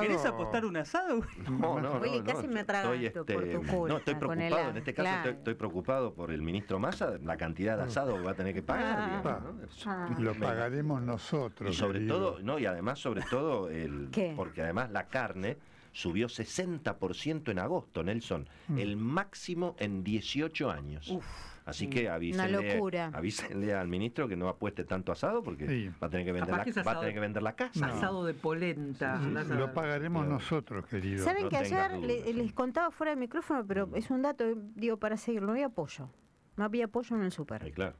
¿Querés apostar un asado? No, no, casi me por tu este, No, estoy preocupado, en este caso estoy, preocupado por el ministro Massa, la cantidad de asado que va a tener que pagar. Ah. Ah. Ah. Lo pagaremos nosotros. Y sobre todo, no, y además sobre todo, el, porque además la carne subió 60% en agosto, Nelson, mm. el máximo en 18 años. Así que avísenle, avísenle, al ministro que no apueste tanto asado porque va, a tener que vender la, casa. Asado de polenta. lo pagaremos nosotros, querido. Saben que ayer les contaba fuera del micrófono, pero mm. es un dato, digo, para seguirlo, no había apoyo. No había apoyo en el súper. Claro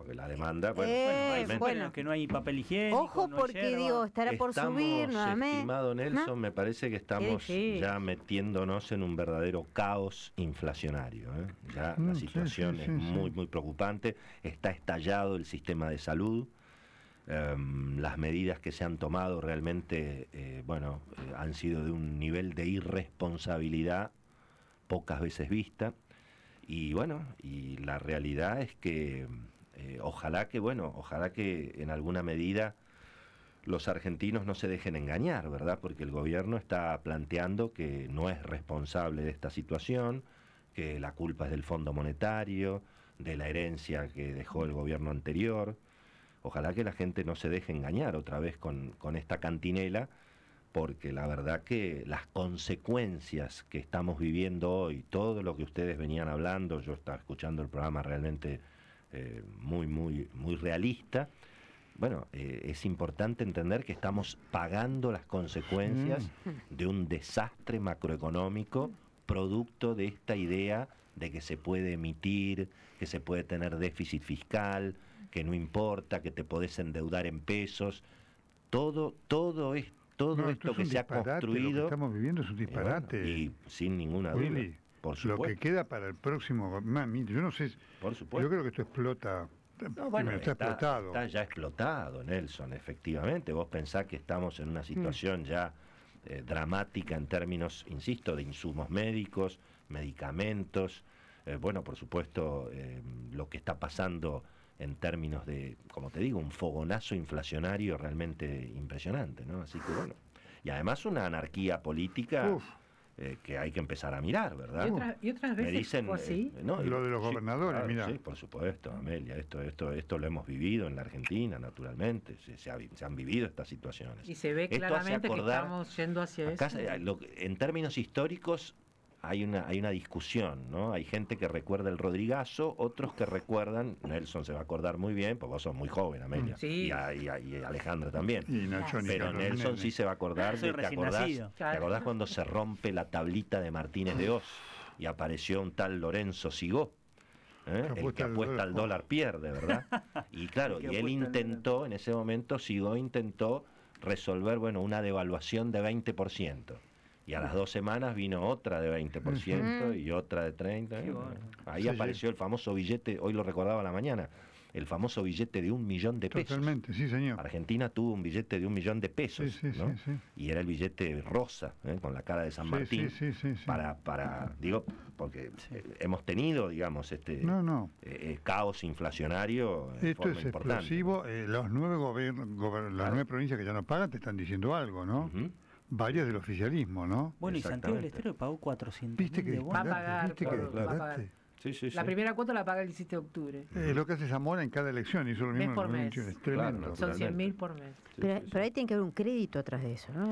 porque la demanda, bueno, eh, bueno, que no hay papel higiénico. Ojo, porque digo, estará por subir nuevamente. Estimado Nelson, me parece que estamos ya metiéndonos en un verdadero caos inflacionario. ¿eh? Ya mm, la situación es muy, muy preocupante. Está estallado el sistema de salud. Em, las medidas que se han tomado realmente, eh, bueno, han sido de un nivel de irresponsabilidad pocas veces vista. Y bueno, y la realidad es que eh, ojalá que, bueno, ojalá que en alguna medida los argentinos no se dejen engañar, ¿verdad? Porque el gobierno está planteando que no es responsable de esta situación, que la culpa es del Fondo Monetario, de la herencia que dejó el gobierno anterior. Ojalá que la gente no se deje engañar otra vez con, con esta cantinela, porque la verdad que las consecuencias que estamos viviendo hoy, todo lo que ustedes venían hablando, yo estaba escuchando el programa realmente eh, muy, muy, muy realista, bueno, eh, es importante entender que estamos pagando las consecuencias mm. de un desastre macroeconómico producto de esta idea de que se puede emitir, que se puede tener déficit fiscal, que no importa, que te podés endeudar en pesos. Todo, todo es, todo esto, que se ha construido. estamos viviendo es un disparate. Y, sin ninguna duda. Lo que queda para el próximo. yo no sé. Por Yo creo que esto explota. está, explotado. Está ya explotado, Nelson, efectivamente. Vos pensás que estamos en una situación mm. ya eh, dramática en términos, insisto, de insumos médicos, medicamentos. Eh, bueno, por supuesto, em, lo que está pasando en términos de, como te digo, un fogonazo inflacionario realmente impresionante, ¿no? Así que bueno. Y además una anarquía política. Eh, que hay que empezar a mirar, ¿verdad? Y, otras veces Me dicen, eh, lo de los gobernadores, mira. Sí, por supuesto, Amelia, esto, esto, esto lo hemos vivido en la Argentina, naturalmente, se, han vivido estas situaciones. Y se ve claramente que estamos yendo hacia eso. en términos históricos, hay una, hay una discusión, ¿no? Hay gente que recuerda el Rodrigazo, otros que recuerdan, Nelson se va a acordar muy bien, porque vos sos muy joven, Amelia, y, Alejandra también. Pero Nelson sí se va a acordar, de, ¿te, acordás, ¿te acordás cuando se rompe la tablita de Martínez de Oz y apareció un tal Lorenzo Sigó? ¿eh? el que apuesta al dólar pierde, ¿verdad? Y claro, y él intentó, en ese momento, Sigó intentó resolver, bueno, una devaluación de 20%. Y a las dos semanas vino otra de 20% y otra de 30%. Eh, ahí apareció el famoso billete, hoy lo recordaba la mañana, el famoso billete de un millón de pesos. Totalmente, sí, señor. Argentina tuvo un billete de un millón de pesos, sí, Y era el billete rosa, ¿eh? con la cara de San Martín. Para, para, digo, porque eh, hemos tenido, digamos, este caos inflacionario. Esto forma es explosivo. los nueve, gobiernos, las nueve provincias que ya no pagan te están diciendo algo, ¿no? Varios del oficialismo, ¿no? Bueno, y Santiago del Estero pagó 400 ¿Viste que Va a pagar. ¿Viste la primera cuota la paga el 17 de octubre. Es eh, lo que hace Zamora en cada elección, hizo lo mismo. por en mes. Son 100.000 por mes. Pero, ahí tiene que haber un crédito atrás de eso, ¿no?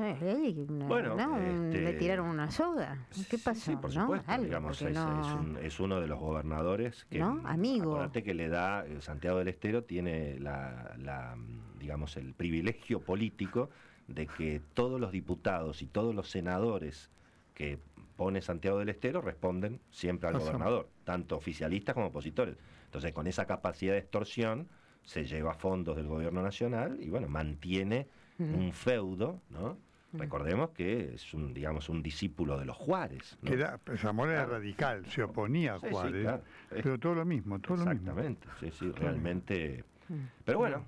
bueno, este, le tiraron una soda. ¿Qué pasó? es, es, uno de los gobernadores que. ¿No? Amigo. que le da, eh, Santiago del Estero tiene la mm, digamos, el privilegio político de que todos los diputados y todos los senadores que pone Santiago del Estero responden siempre al gobernador, tanto oficialistas como opositores. Entonces, con esa capacidad de extorsión se lleva fondos del gobierno nacional y bueno, mantiene un feudo, ¿no? Recordemos que es un, digamos, un discípulo de los Juárez. Era, pues, Zamora era radical, se oponía a Juárez. Pero todo lo mismo, todo lo mismo. Exactamente, sí, sí, realmente. Pero bueno,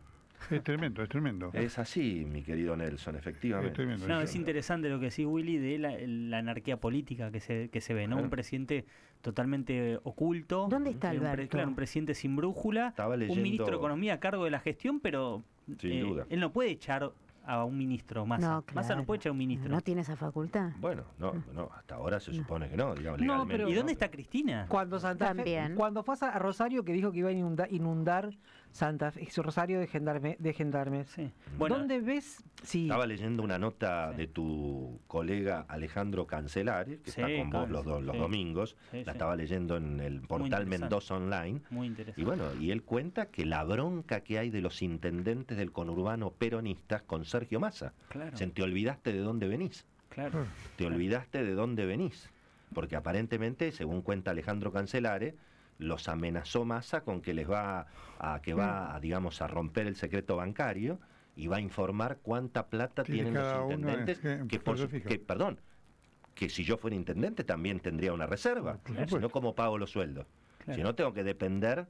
es tremendo, es tremendo. Es así, mi querido Nelson, efectivamente. Es no, es, interesante lo que decís, Willy, de la, anarquía política que se, que se ve, ¿no? Un presidente totalmente oculto. ¿Dónde está Un claro, un presidente sin brújula. un ministro de Economía a cargo de la gestión, pero eh, Él no puede echar a un ministro más No, no puede echar un ministro. No tiene esa facultad. Bueno, no, mm. no, hasta ahora se mm. supone que no, digamos, legalmente. ¿Y dónde está Cristina? Cuando Santa Fe, cuando fue a Rosario que dijo que iba a inundar, inundar Santa Fe, Rosario de gendarme, Sí. ¿Dónde ves? Sí. Estaba leyendo una nota de tu colega Alejandro Cancelari, que está con vos los, los domingos, la estaba leyendo en el portal Mendoza Online. Muy interesante. Y bueno, y él cuenta que la bronca que hay de los intendentes del conurbano peronistas con Sergio Massa. Claro. te olvidaste de dónde venís. Hmm. Te olvidaste de dónde venís. Porque aparentemente, según cuenta Alejandro Cancelare, los amenazó Massa con que les va a que va, hmm. digamos, a romper el secreto bancario y va a informar cuánta plata tienen los intendentes que, perdón, que si yo fuera intendente también tendría una reserva, si no cómo pago los sueldos. Si no tengo que depender,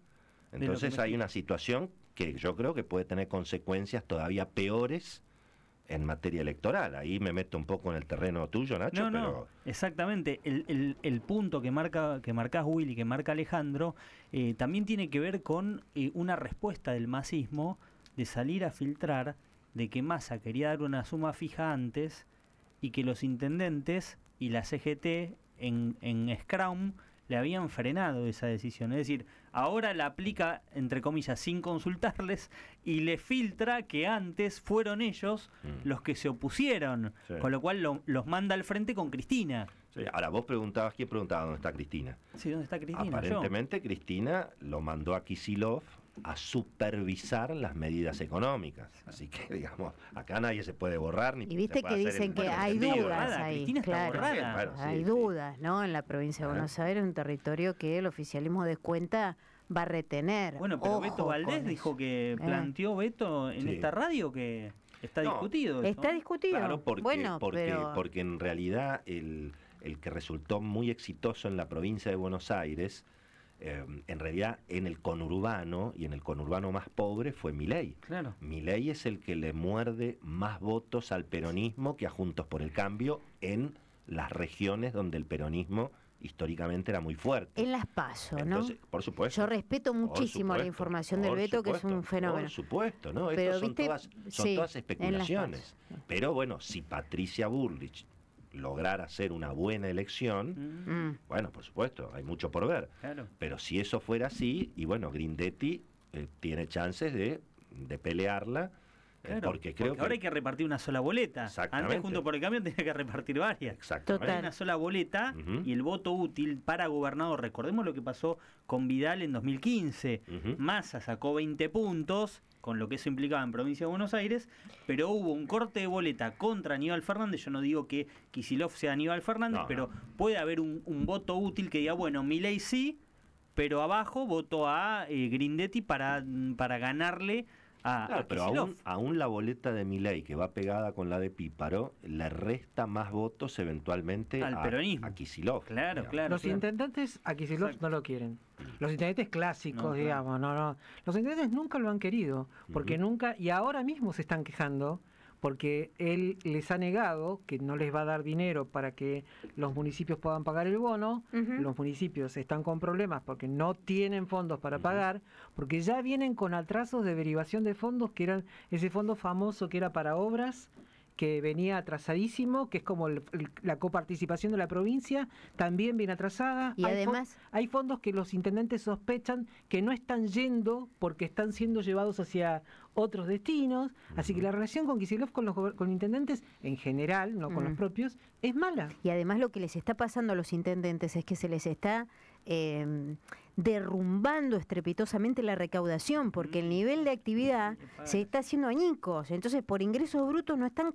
entonces hay una situación que yo creo que puede tener consecuencias todavía peores en materia electoral. Ahí me meto un poco en el terreno tuyo, Nacho. No, pero... exactamente. El, punto que marca que y Willy, que marca Alejandro, eh, también tiene que ver con eh, una respuesta del masismo de salir a filtrar de que Massa quería dar una suma fija antes y que los intendentes y la CGT en, en Scrum le habían frenado esa decisión. Es decir, ahora la aplica, entre comillas, sin consultarles y le filtra que antes fueron ellos mm. los que se opusieron, con lo cual los manda al frente con Cristina. Ahora, vos preguntabas, ¿quién preguntaba dónde está Cristina? Sí, ¿dónde está Cristina? Aparentemente, Cristina lo mandó a Kisilov a supervisar las medidas económicas. Así que, digamos, acá nadie se puede borrar ni Y viste que dicen que hay dudas ahí. hay dudas, ¿no? En la provincia de Buenos Aires, un territorio que el oficialismo de cuenta... va a retener. Bueno, pero Beto Valdés dijo que eh. planteó Beto en esta radio que está discutido. Está discutido. Claro, porque, porque en realidad el, el que resultó muy exitoso en la provincia de Buenos Aires eh, en realidad en el conurbano y en el conurbano más pobre fue Milei. Claro. Milei es el que le muerde más votos al peronismo que a Juntos por el Cambio en las regiones donde el peronismo históricamente era muy fuerte. En las paso, ¿no? Por supuesto. Yo respeto muchísimo la información del veto que es un fenómeno. Por supuesto, ¿no? Pero, son, todas, son todas especulaciones. Pero bueno, si Patricia Burlich lograr hacer una buena elección, mm. bueno, por supuesto, hay mucho por ver. Pero si eso fuera así, y bueno, Grindetti eh, tiene chances de, de pelearla eh, porque ahora hay que repartir una sola boleta. Antes, junto por el cambio, tenía que repartir varias. Exacto. Una sola boleta y el voto útil para gobernador. Recordemos lo que pasó con Vidal en 2015. Massa sacó 20 puntos con lo que eso implicaba en provincia de Buenos Aires, pero hubo un corte de boleta contra Aníbal Fernández. Yo no digo que Kisilov sea Aníbal Fernández, pero puede haber un, voto útil que diga, bueno, Milei sí, pero abajo votó a eh, Grindetti para, mm, para ganarle Ah, pero aún, aún, la boleta de Milei, que va pegada con la de Píparo, le resta más votos eventualmente Al a, peronismo. Claro, claro. Los intendentes a Kicillof no lo quieren. Los intendentes clásicos, digamos, no, no. Los intendentes nunca lo han querido, porque nunca, y ahora mismo se están quejando porque él les ha negado que no les va a dar dinero para que los municipios puedan pagar el bono, los municipios están con problemas porque no tienen fondos para pagar, porque ya vienen con atrasos de derivación de fondos, que eran ese fondo famoso que era para obras, que venía atrasadísimo, que es como la coparticipación de la provincia, también viene atrasada. Y además... hay fondos que los intendentes sospechan que no están yendo porque están siendo llevados hacia otros destinos, así que la relación con Kisilov con los con intendentes en general, no con los propios, es mala. Y además lo que les está pasando a los intendentes es que se les está em, derrumbando estrepitosamente la recaudación, porque el nivel de actividad se está haciendo añicos. Entonces, por ingresos brutos no están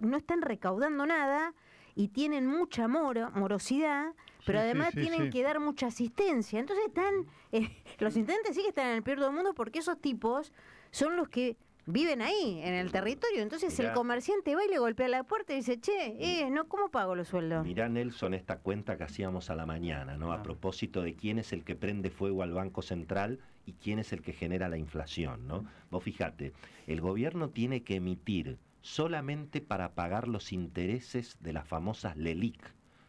no están recaudando nada y tienen mucha morosidad, pero además tienen que dar mucha asistencia. Entonces están, eh, los intendentes sí que están en el peor del mundo porque esos tipos son los que viven ahí, en el territorio. Entonces el comerciante va y le golpea la puerta y dice, che, mm. eh, no, ¿cómo pago los sueldos? Mirá, Nelson, esta cuenta que hacíamos a la mañana, ¿no? A ah. propósito de quién es el que prende fuego al Banco Central y quién es el que genera la inflación, ¿no? Mm. Vos fijate, el gobierno tiene que emitir solamente para pagar los intereses de las famosas LELIC.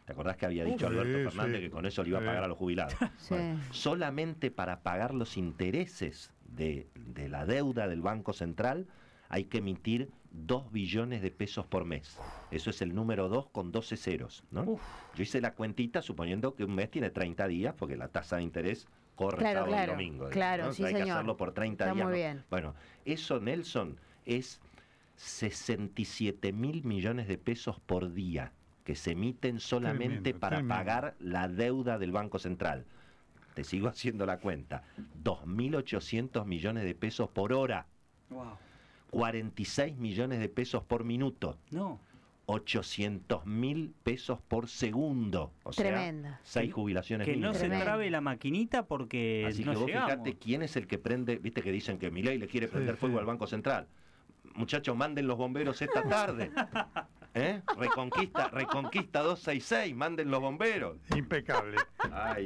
¿Te acordás que había dicho Alberto Fernández que con eso le iba a pagar a los jubilados? solamente para pagar los intereses de, la deuda del Banco Central hay que emitir 2 billones de pesos por mes. Eso es el número 2 con 12 ceros. ¿no? Yo hice la cuentita suponiendo que un mes tiene 30 días porque la tasa de interés corre claro, sábado y domingo. Claro, sí, Hay que hacerlo por 30 días. Bueno, eso, Nelson, es 67 mil millones de pesos por día que se emiten solamente para pagar la deuda del Banco Central. Te sigo haciendo la cuenta. 2.800 millones de pesos por hora. 46 millones de pesos por minuto. No. 800 mil pesos por segundo. O sea, seis jubilaciones. Que no se trabe la maquinita porque. Así que vos llegamos. Fíjate quién es el que prende, viste que dicen que Milei le quiere prender fuego al Banco Central muchachos, manden los bomberos esta tarde. ¿Eh? Reconquista, Reconquista 266, manden los bomberos. Impecable.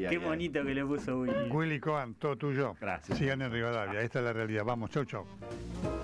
Qué bonito que le puso Willy. Willy Cohen, todo tuyo. Gracias. Sigan en Rivadavia, esta es la realidad. Vamos, chau, chau.